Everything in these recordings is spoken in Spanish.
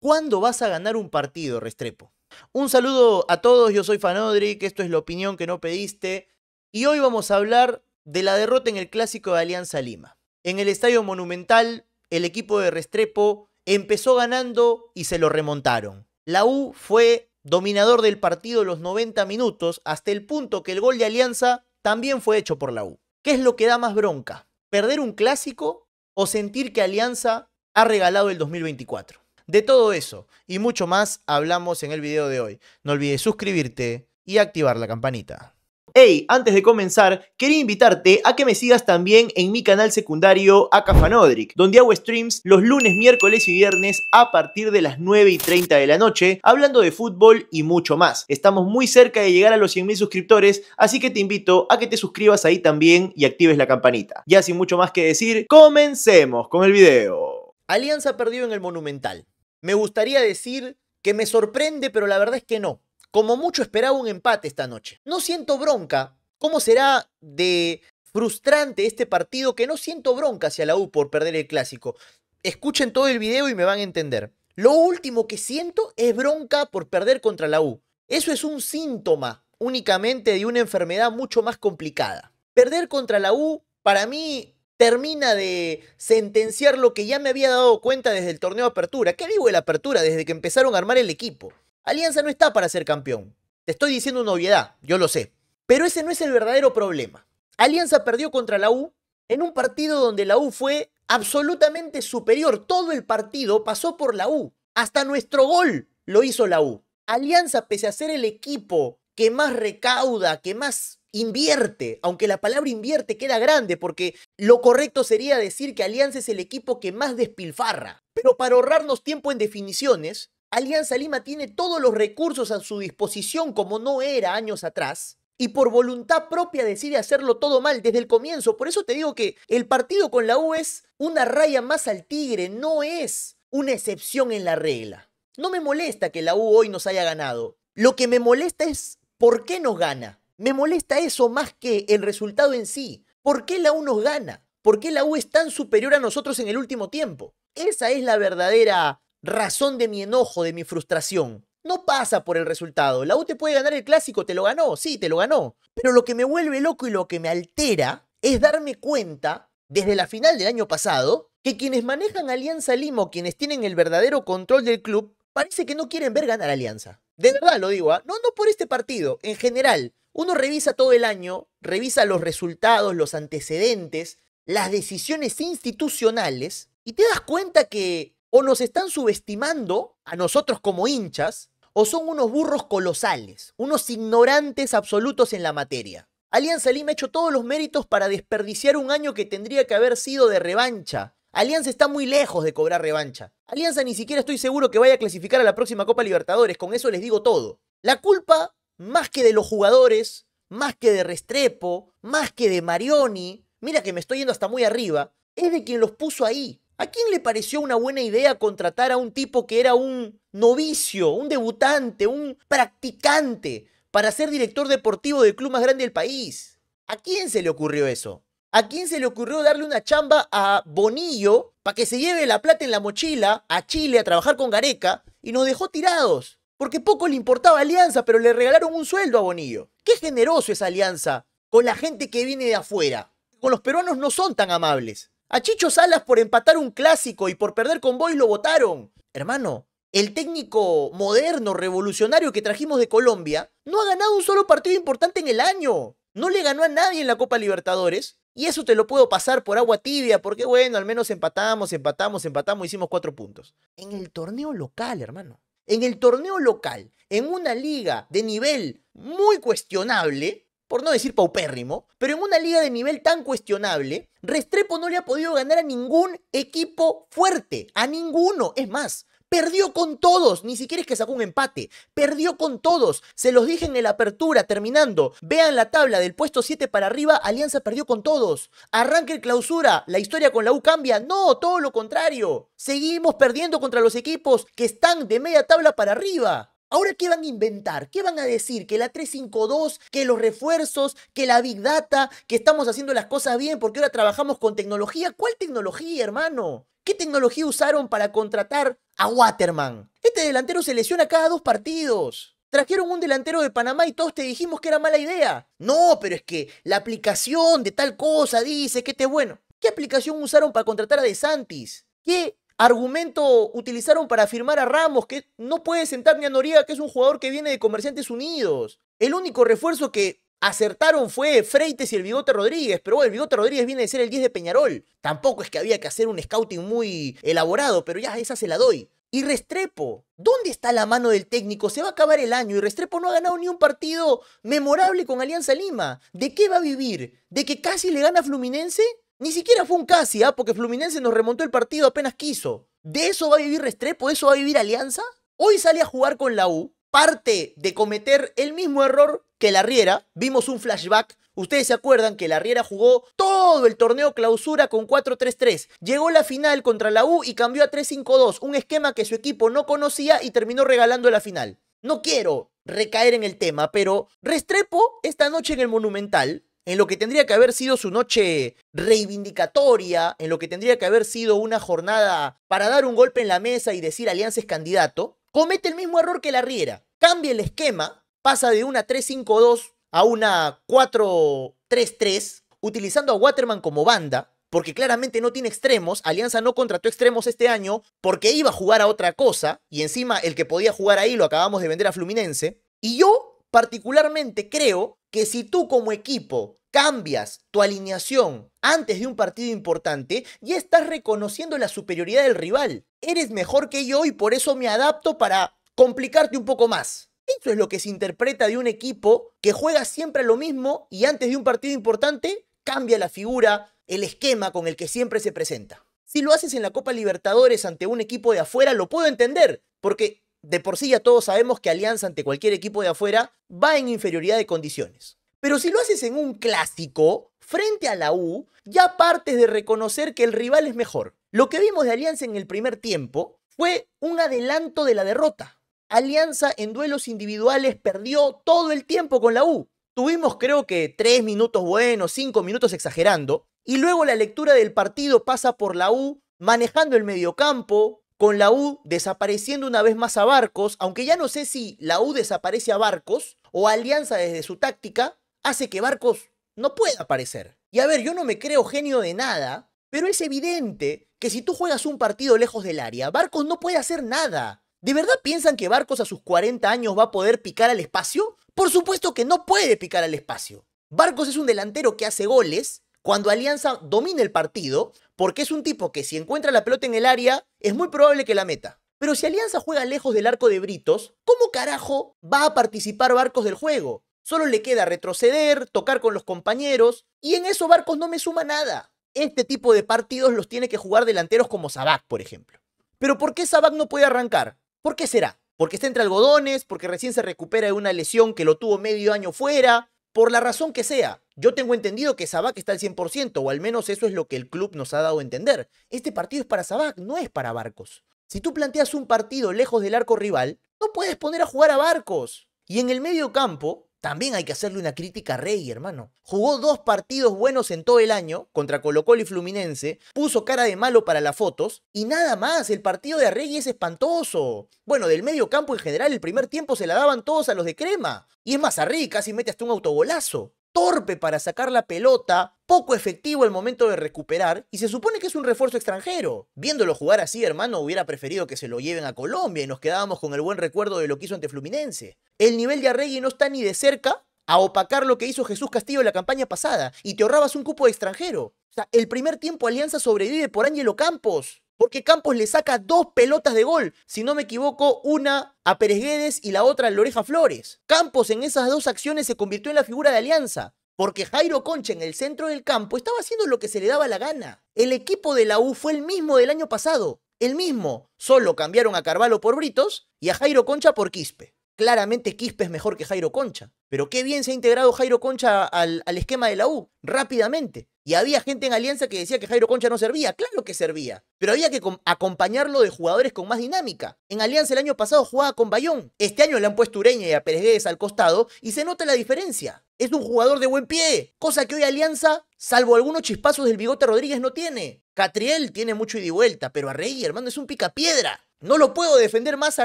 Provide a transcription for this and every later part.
¿Cuándo vas a ganar un partido, Restrepo? Un saludo a todos, yo soy Fanodric, esto es la opinión que no pediste. Y hoy vamos a hablar de la derrota en el clásico de Alianza Lima. En el Estadio Monumental, el equipo de Restrepo empezó ganando y se lo remontaron. La U fue dominador del partido los 90 minutos, hasta el punto que el gol de Alianza también fue hecho por la U. ¿Qué es lo que da más bronca? ¿Perder un clásico o sentir que Alianza ha regalado el 2024? De todo eso y mucho más hablamos en el video de hoy. No olvides suscribirte y activar la campanita. Hey, antes de comenzar, quería invitarte a que me sigas también en mi canal secundario Acafanodric, donde hago streams los lunes, miércoles y viernes a partir de las 9 y 30 de la noche, hablando de fútbol y mucho más. Estamos muy cerca de llegar a los 100.000 suscriptores, así que te invito a que te suscribas ahí también y actives la campanita. Ya sin mucho más que decir, comencemos con el video. Alianza perdió en el Monumental. Me gustaría decir que me sorprende, pero la verdad es que no. Como mucho esperaba un empate esta noche. No siento bronca. ¿Cómo será de frustrante este partido que no siento bronca hacia la U por perder el clásico? Escuchen todo el video y me van a entender. Lo último que siento es bronca por perder contra la U. Eso es un síntoma únicamente de una enfermedad mucho más complicada. Perder contra la U para mí termina de sentenciar lo que ya me había dado cuenta desde el torneo apertura. ¿Qué digo de la apertura? Desde que empezaron a armar el equipo. Alianza no está para ser campeón. Te estoy diciendo una obviedad, yo lo sé. Pero ese no es el verdadero problema. Alianza perdió contra la U en un partido donde la U fue absolutamente superior. Todo el partido pasó por la U. Hasta nuestro gol lo hizo la U. Alianza, pese a ser el equipo que más recauda, que más invierte, aunque la palabra invierte queda grande porque lo correcto sería decir que Alianza es el equipo que más despilfarra. Pero para ahorrarnos tiempo en definiciones, Alianza Lima tiene todos los recursos a su disposición como no era años atrás. Y por voluntad propia decide hacerlo todo mal desde el comienzo. Por eso te digo que el partido con la U es una raya más al tigre, no es una excepción en la regla. No me molesta que la U hoy nos haya ganado. Lo que me molesta es ¿Por qué nos gana? Me molesta eso más que el resultado en sí. ¿Por qué la U nos gana? ¿Por qué la U es tan superior a nosotros en el último tiempo? Esa es la verdadera razón de mi enojo, de mi frustración. No pasa por el resultado. La U te puede ganar el clásico, te lo ganó, sí, te lo ganó. Pero lo que me vuelve loco y lo que me altera es darme cuenta, desde la final del año pasado, que quienes manejan Alianza Lima, quienes tienen el verdadero control del club, parece que no quieren ver ganar Alianza. De verdad lo digo, ¿ah? no, no por este partido, en general. Uno revisa todo el año, revisa los resultados, los antecedentes, las decisiones institucionales y te das cuenta que o nos están subestimando a nosotros como hinchas o son unos burros colosales, unos ignorantes absolutos en la materia. Alianza Lima ha hecho todos los méritos para desperdiciar un año que tendría que haber sido de revancha, Alianza está muy lejos de cobrar revancha. Alianza ni siquiera estoy seguro que vaya a clasificar a la próxima Copa Libertadores, con eso les digo todo. La culpa, más que de los jugadores, más que de Restrepo, más que de Marioni, mira que me estoy yendo hasta muy arriba, es de quien los puso ahí. ¿A quién le pareció una buena idea contratar a un tipo que era un novicio, un debutante, un practicante para ser director deportivo del club más grande del país? ¿A quién se le ocurrió eso? ¿A quién se le ocurrió darle una chamba a Bonillo para que se lleve la plata en la mochila a Chile a trabajar con Gareca y nos dejó tirados? Porque poco le importaba Alianza, pero le regalaron un sueldo a Bonillo. Qué generoso esa alianza con la gente que viene de afuera. Con los peruanos no son tan amables. A Chicho Salas por empatar un clásico y por perder con Boy lo votaron. Hermano, el técnico moderno, revolucionario que trajimos de Colombia, no ha ganado un solo partido importante en el año. No le ganó a nadie en la Copa Libertadores y eso te lo puedo pasar por agua tibia, porque bueno, al menos empatamos, empatamos, empatamos, hicimos cuatro puntos. En el torneo local, hermano. En el torneo local, en una liga de nivel muy cuestionable, por no decir paupérrimo, pero en una liga de nivel tan cuestionable, Restrepo no le ha podido ganar a ningún equipo fuerte, a ninguno. Es más, Perdió con todos, ni siquiera es que sacó un empate, perdió con todos. Se los dije en la apertura, terminando. Vean la tabla del puesto 7 para arriba, Alianza perdió con todos. Arranque el clausura, la historia con la U cambia. No, todo lo contrario. Seguimos perdiendo contra los equipos que están de media tabla para arriba. Ahora, ¿qué van a inventar? ¿Qué van a decir? Que la 352, que los refuerzos, que la Big Data, que estamos haciendo las cosas bien porque ahora trabajamos con tecnología. ¿Cuál tecnología, hermano? ¿Qué tecnología usaron para contratar a Waterman? Este delantero se lesiona cada dos partidos. Trajeron un delantero de Panamá y todos te dijimos que era mala idea. No, pero es que la aplicación de tal cosa dice que este es bueno. ¿Qué aplicación usaron para contratar a De Santis? ¿Qué argumento utilizaron para afirmar a Ramos, que no puede sentar ni a Noriega, que es un jugador que viene de Comerciantes Unidos. El único refuerzo que acertaron fue Freites y el Bigote Rodríguez, pero bueno, el Bigote Rodríguez viene de ser el 10 de Peñarol. Tampoco es que había que hacer un scouting muy elaborado, pero ya esa se la doy. Y Restrepo, ¿dónde está la mano del técnico? Se va a acabar el año y Restrepo no ha ganado ni un partido memorable con Alianza Lima. ¿De qué va a vivir? ¿De que casi le gana Fluminense? Ni siquiera fue un casi, ¿ah? Porque Fluminense nos remontó el partido apenas quiso. ¿De eso va a vivir Restrepo? ¿De eso va a vivir Alianza? Hoy sale a jugar con la U, parte de cometer el mismo error que la Riera. Vimos un flashback. Ustedes se acuerdan que la Riera jugó todo el torneo clausura con 4-3-3. Llegó la final contra la U y cambió a 3-5-2, un esquema que su equipo no conocía y terminó regalando la final. No quiero recaer en el tema, pero Restrepo esta noche en el Monumental en lo que tendría que haber sido su noche reivindicatoria, en lo que tendría que haber sido una jornada para dar un golpe en la mesa y decir Alianza es candidato, comete el mismo error que la Riera. Cambia el esquema, pasa de una 3-5-2 a una 4-3-3, utilizando a Waterman como banda, porque claramente no tiene extremos, Alianza no contrató extremos este año porque iba a jugar a otra cosa, y encima el que podía jugar ahí lo acabamos de vender a Fluminense, y yo particularmente creo que si tú como equipo cambias tu alineación antes de un partido importante, ya estás reconociendo la superioridad del rival. Eres mejor que yo y por eso me adapto para complicarte un poco más. Eso es lo que se interpreta de un equipo que juega siempre a lo mismo y antes de un partido importante cambia la figura, el esquema con el que siempre se presenta. Si lo haces en la Copa Libertadores ante un equipo de afuera, lo puedo entender, porque de por sí ya todos sabemos que Alianza ante cualquier equipo de afuera va en inferioridad de condiciones. Pero si lo haces en un clásico, frente a la U, ya partes de reconocer que el rival es mejor. Lo que vimos de Alianza en el primer tiempo fue un adelanto de la derrota. Alianza en duelos individuales perdió todo el tiempo con la U. Tuvimos creo que tres minutos buenos, cinco minutos exagerando, y luego la lectura del partido pasa por la U manejando el mediocampo, con la U desapareciendo una vez más a Barcos, aunque ya no sé si la U desaparece a Barcos o Alianza desde su táctica hace que Barcos no pueda aparecer. Y a ver, yo no me creo genio de nada, pero es evidente que si tú juegas un partido lejos del área, Barcos no puede hacer nada. ¿De verdad piensan que Barcos a sus 40 años va a poder picar al espacio? Por supuesto que no puede picar al espacio. Barcos es un delantero que hace goles, cuando Alianza domina el partido, porque es un tipo que si encuentra la pelota en el área, es muy probable que la meta. Pero si Alianza juega lejos del arco de Britos, ¿cómo carajo va a participar Barcos del juego? Solo le queda retroceder, tocar con los compañeros, y en eso Barcos no me suma nada. Este tipo de partidos los tiene que jugar delanteros como Sabac, por ejemplo. Pero ¿por qué Sabac no puede arrancar? ¿Por qué será? ¿Porque está entre algodones? ¿Porque recién se recupera de una lesión que lo tuvo medio año fuera? por la razón que sea. Yo tengo entendido que Sabac está al 100%, o al menos eso es lo que el club nos ha dado a entender. Este partido es para Sabac, no es para Barcos. Si tú planteas un partido lejos del arco rival, no puedes poner a jugar a Barcos. Y en el medio campo, también hay que hacerle una crítica a Rey, hermano. Jugó dos partidos buenos en todo el año contra Colo Colo y Fluminense, puso cara de malo para las fotos y nada más, el partido de Rey es espantoso. Bueno, del medio campo en general el primer tiempo se la daban todos a los de Crema. Y es más, a casi mete hasta un autogolazo torpe para sacar la pelota, poco efectivo al momento de recuperar, y se supone que es un refuerzo extranjero. Viéndolo jugar así, hermano, hubiera preferido que se lo lleven a Colombia y nos quedábamos con el buen recuerdo de lo que hizo ante Fluminense. El nivel de Arregui no está ni de cerca a opacar lo que hizo Jesús Castillo en la campaña pasada, y te ahorrabas un cupo de extranjero. O sea, el primer tiempo Alianza sobrevive por Ángelo Campos porque Campos le saca dos pelotas de gol, si no me equivoco, una a Pérez Guedes y la otra a Loreja Flores. Campos en esas dos acciones se convirtió en la figura de Alianza, porque Jairo Concha en el centro del campo estaba haciendo lo que se le daba la gana. El equipo de la U fue el mismo del año pasado, el mismo, solo cambiaron a Carvalho por Britos y a Jairo Concha por Quispe. Claramente Quispe es mejor que Jairo Concha, pero qué bien se ha integrado Jairo Concha al, al esquema de la U, rápidamente. Y había gente en Alianza que decía que Jairo Concha no servía. Claro que servía. Pero había que acompañarlo de jugadores con más dinámica. En Alianza el año pasado jugaba con Bayón. Este año le han puesto Ureña y a Pérez Guedes al costado y se nota la diferencia. Es un jugador de buen pie. Cosa que hoy Alianza, salvo algunos chispazos del Bigote Rodríguez, no tiene. Catriel tiene mucho ida y vuelta, pero a Rey, hermano, es un picapiedra. No lo puedo defender más a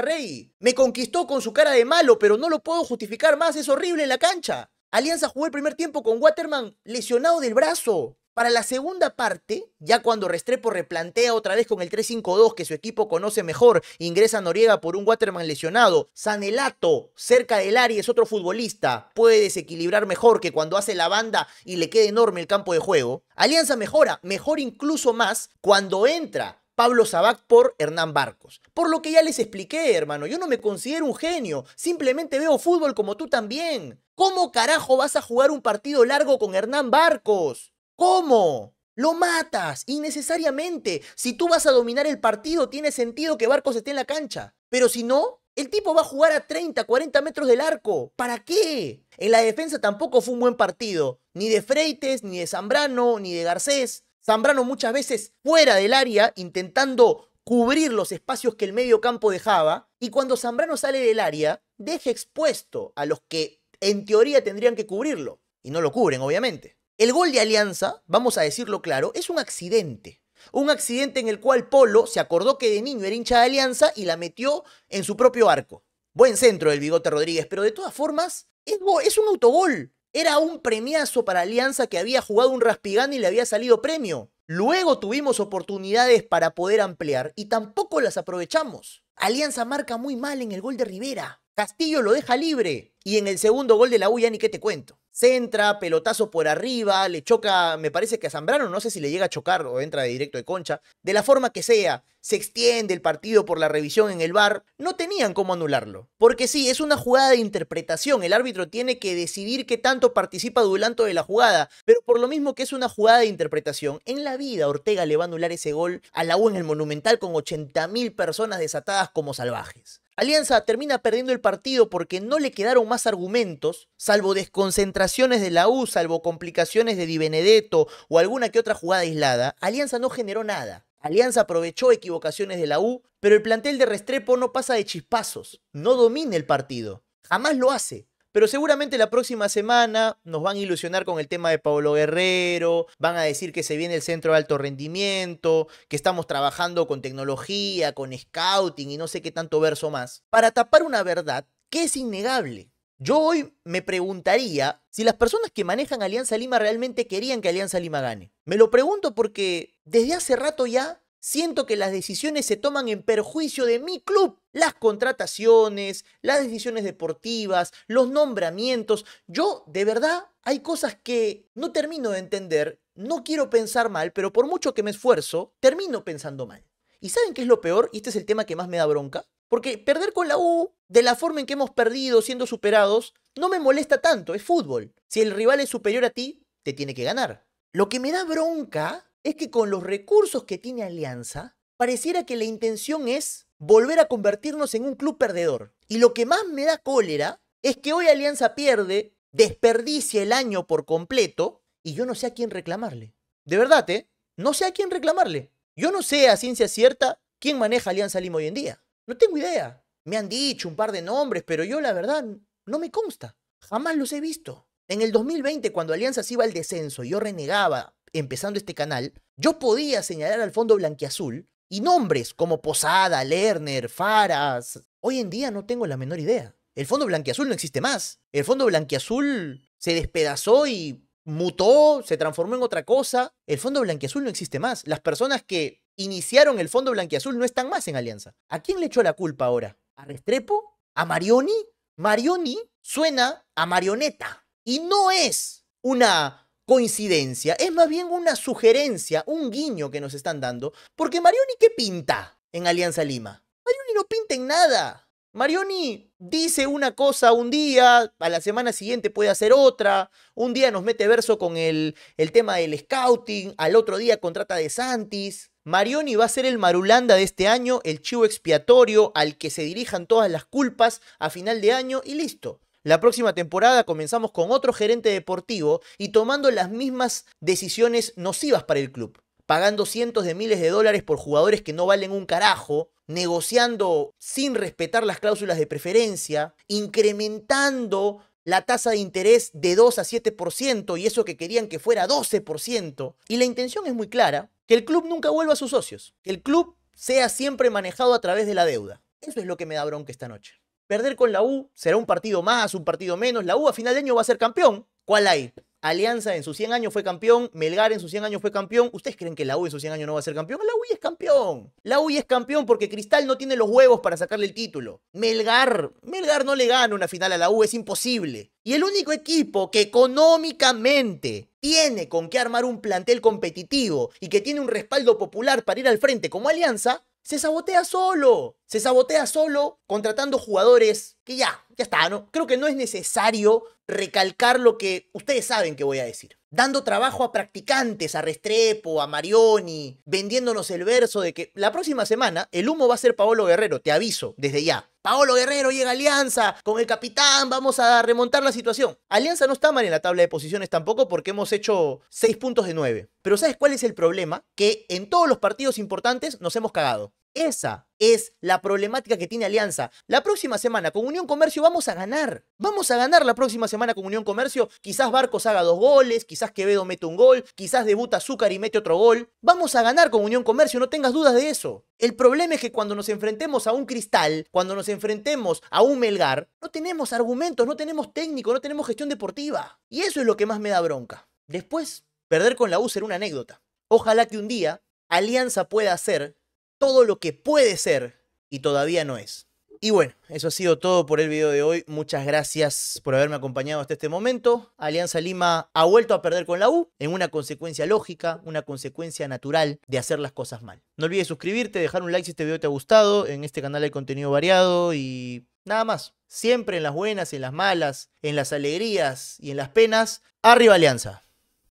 Rey. Me conquistó con su cara de malo, pero no lo puedo justificar más. Es horrible en la cancha. Alianza jugó el primer tiempo con Waterman lesionado del brazo. Para la segunda parte, ya cuando Restrepo replantea otra vez con el 3-5-2 que su equipo conoce mejor, ingresa Noriega por un Waterman lesionado. Sanelato, cerca del área, es otro futbolista. Puede desequilibrar mejor que cuando hace la banda y le queda enorme el campo de juego. Alianza mejora, mejor incluso más cuando entra Pablo Sabac por Hernán Barcos. Por lo que ya les expliqué, hermano, yo no me considero un genio, simplemente veo fútbol como tú también. ¿Cómo carajo vas a jugar un partido largo con Hernán Barcos? ¿Cómo? Lo matas innecesariamente. Si tú vas a dominar el partido, tiene sentido que Barcos esté en la cancha. Pero si no, el tipo va a jugar a 30, 40 metros del arco. ¿Para qué? En la defensa tampoco fue un buen partido. Ni de Freites, ni de Zambrano, ni de Garcés. Zambrano muchas veces fuera del área intentando cubrir los espacios que el medio campo dejaba. Y cuando Zambrano sale del área, deja expuesto a los que en teoría tendrían que cubrirlo. Y no lo cubren, obviamente. El gol de Alianza, vamos a decirlo claro, es un accidente. Un accidente en el cual Polo se acordó que de niño era hincha de Alianza y la metió en su propio arco. Buen centro del Bigote Rodríguez, pero de todas formas, es, es un autogol. Era un premiazo para Alianza que había jugado un raspigán y le había salido premio. Luego tuvimos oportunidades para poder ampliar y tampoco las aprovechamos. Alianza marca muy mal en el gol de Rivera. Castillo lo deja libre. Y en el segundo gol de la U ya ni qué te cuento entra, pelotazo por arriba, le choca, me parece que a Zambrano, no sé si le llega a chocar o entra de directo de concha, de la forma que sea, se extiende el partido por la revisión en el bar, no tenían cómo anularlo. Porque sí, es una jugada de interpretación, el árbitro tiene que decidir qué tanto participa Dulanto de la jugada, pero por lo mismo que es una jugada de interpretación, en la vida Ortega le va a anular ese gol a la U en el Monumental con 80.000 personas desatadas como salvajes. Alianza termina perdiendo el partido porque no le quedaron más argumentos, salvo desconcentraciones de la U, salvo complicaciones de Di Benedetto o alguna que otra jugada aislada. Alianza no generó nada. Alianza aprovechó equivocaciones de la U, pero el plantel de Restrepo no pasa de chispazos, no domina el partido. Jamás lo hace. Pero seguramente la próxima semana nos van a ilusionar con el tema de Pablo Guerrero, van a decir que se viene el centro de alto rendimiento, que estamos trabajando con tecnología, con scouting y no sé qué tanto verso más, para tapar una verdad que es innegable. Yo hoy me preguntaría si las personas que manejan Alianza Lima realmente querían que Alianza Lima gane. Me lo pregunto porque desde hace rato ya Siento que las decisiones se toman en perjuicio de mi club. Las contrataciones, las decisiones deportivas, los nombramientos. Yo, de verdad, hay cosas que no termino de entender, no quiero pensar mal, pero por mucho que me esfuerzo, termino pensando mal. ¿Y saben qué es lo peor? Y este es el tema que más me da bronca. Porque perder con la U, de la forma en que hemos perdido siendo superados, no me molesta tanto, es fútbol. Si el rival es superior a ti, te tiene que ganar. Lo que me da bronca es que con los recursos que tiene Alianza, pareciera que la intención es volver a convertirnos en un club perdedor. Y lo que más me da cólera es que hoy Alianza pierde, desperdicia el año por completo y yo no sé a quién reclamarle. De verdad, ¿eh? No sé a quién reclamarle. Yo no sé a ciencia cierta quién maneja Alianza Lima hoy en día. No tengo idea. Me han dicho un par de nombres, pero yo la verdad no me consta. Jamás los he visto. En el 2020, cuando Alianza se iba al descenso, yo renegaba empezando este canal, yo podía señalar al fondo blanquiazul y nombres como Posada, Lerner, Faras. Hoy en día no tengo la menor idea. El fondo blanquiazul no existe más. El fondo blanquiazul se despedazó y mutó, se transformó en otra cosa. El fondo blanquiazul no existe más. Las personas que iniciaron el fondo blanquiazul no están más en Alianza. ¿A quién le echó la culpa ahora? ¿A Restrepo? ¿A Marioni? Marioni suena a marioneta y no es una coincidencia, es más bien una sugerencia, un guiño que nos están dando, porque Marioni ¿qué pinta en Alianza Lima? Marioni no pinta en nada. Marioni dice una cosa un día, a la semana siguiente puede hacer otra, un día nos mete verso con el, el tema del scouting, al otro día contrata de Santis. Marioni va a ser el Marulanda de este año, el chivo expiatorio al que se dirijan todas las culpas a final de año y listo. La próxima temporada comenzamos con otro gerente deportivo y tomando las mismas decisiones nocivas para el club, pagando cientos de miles de dólares por jugadores que no valen un carajo, negociando sin respetar las cláusulas de preferencia, incrementando la tasa de interés de 2 a 7% y eso que querían que fuera 12%. Y la intención es muy clara, que el club nunca vuelva a sus socios, que el club sea siempre manejado a través de la deuda. Eso es lo que me da bronca esta noche. Perder con la U será un partido más, un partido menos. La U a final de año va a ser campeón. ¿Cuál hay? Alianza en sus 100 años fue campeón, Melgar en sus 100 años fue campeón. ¿Ustedes creen que la U en sus 100 años no va a ser campeón? La U es campeón. La U es campeón porque Cristal no tiene los huevos para sacarle el título. Melgar, Melgar no le gana una final a la U, es imposible. Y el único equipo que económicamente tiene con qué armar un plantel competitivo y que tiene un respaldo popular para ir al frente como Alianza se sabotea solo. Se sabotea solo contratando jugadores que ya, ya está, ¿no? Creo que no es necesario recalcar lo que ustedes saben que voy a decir dando trabajo a practicantes, a Restrepo, a Marioni, vendiéndonos el verso de que la próxima semana el humo va a ser Paolo Guerrero, te aviso, desde ya. Paolo Guerrero llega Alianza, con el capitán vamos a remontar la situación. Alianza no está mal en la tabla de posiciones tampoco porque hemos hecho 6 puntos de 9. Pero ¿sabes cuál es el problema? Que en todos los partidos importantes nos hemos cagado. Esa es la problemática que tiene Alianza. La próxima semana con Unión Comercio vamos a ganar. Vamos a ganar la próxima semana con Unión Comercio. Quizás Barcos haga dos goles, quizás Quevedo mete un gol, quizás debuta Azúcar y mete otro gol. Vamos a ganar con Unión Comercio, no tengas dudas de eso. El problema es que cuando nos enfrentemos a un cristal, cuando nos enfrentemos a un Melgar, no tenemos argumentos, no tenemos técnico, no tenemos gestión deportiva. Y eso es lo que más me da bronca. Después, perder con la U será una anécdota. Ojalá que un día Alianza pueda hacer todo lo que puede ser y todavía no es. Y bueno, eso ha sido todo por el video de hoy. Muchas gracias por haberme acompañado hasta este momento. Alianza Lima ha vuelto a perder con la U en una consecuencia lógica, una consecuencia natural de hacer las cosas mal. No olvides suscribirte, dejar un like si este video te ha gustado. En este canal hay contenido variado y nada más. Siempre en las buenas, en las malas, en las alegrías y en las penas. Arriba Alianza.